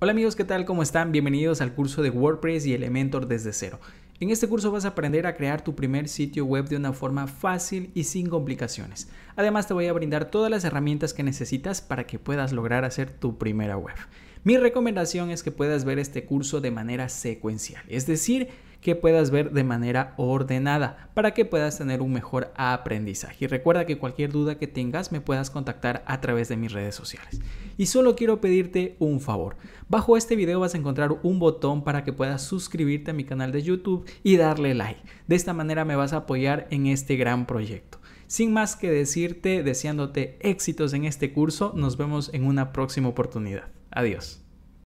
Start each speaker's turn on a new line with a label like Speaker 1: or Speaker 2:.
Speaker 1: Hola amigos, ¿qué tal? ¿Cómo están? Bienvenidos al curso de WordPress y Elementor desde cero. En este curso vas a aprender a crear tu primer sitio web de una forma fácil y sin complicaciones. Además te voy a brindar todas las herramientas que necesitas para que puedas lograr hacer tu primera web. Mi recomendación es que puedas ver este curso de manera secuencial, es decir, que puedas ver de manera ordenada para que puedas tener un mejor aprendizaje. Y recuerda que cualquier duda que tengas me puedas contactar a través de mis redes sociales. Y solo quiero pedirte un favor. Bajo este video vas a encontrar un botón para que puedas suscribirte a mi canal de YouTube y darle like. De esta manera me vas a apoyar en este gran proyecto. Sin más que decirte, deseándote éxitos en este curso, nos vemos en una próxima oportunidad. Adiós.